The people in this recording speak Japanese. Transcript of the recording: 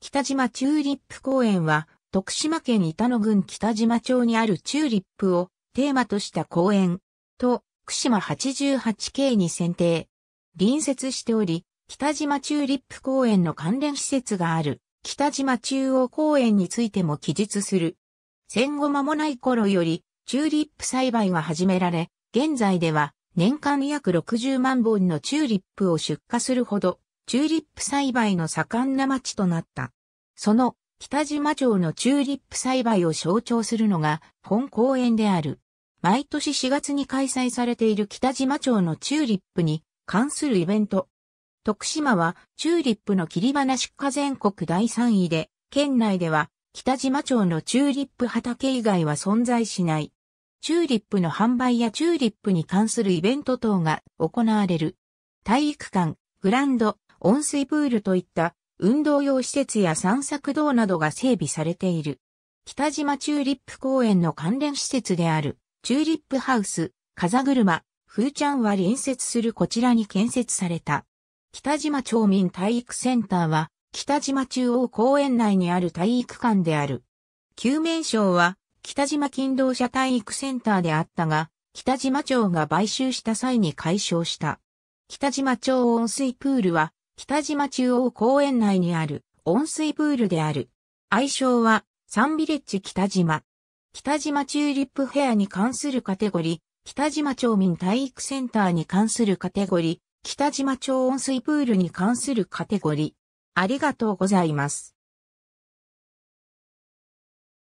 北島チューリップ公園は、徳島県板野郡北島町にあるチューリップをテーマとした公園と、福島 88K に選定。隣接しており、北島チューリップ公園の関連施設がある、北島中央公園についても記述する。戦後間もない頃より、チューリップ栽培が始められ、現在では年間約60万本のチューリップを出荷するほどチューリップ栽培の盛んな町となった。その北島町のチューリップ栽培を象徴するのが本公園である。毎年4月に開催されている北島町のチューリップに関するイベント。徳島はチューリップの切り花出荷全国第3位で、県内では北島町のチューリップ畑以外は存在しない。チューリップの販売やチューリップに関するイベント等が行われる。体育館、グランド、温水プールといった運動用施設や散策道などが整備されている。北島チューリップ公園の関連施設であるチューリップハウス、風車、風ちゃんは隣接するこちらに建設された。北島町民体育センターは北島中央公園内にある体育館である。救命省は北島勤労者体育センターであったが、北島町が買収した際に解消した。北島町温水プールは北島中央公園内にある温水プールである。愛称はサンビレッジ北島。北島チューリップフェアに関するカテゴリー、北島町民体育センターに関するカテゴリー、北島町温水プールに関するカテゴリー。ありがとうございます。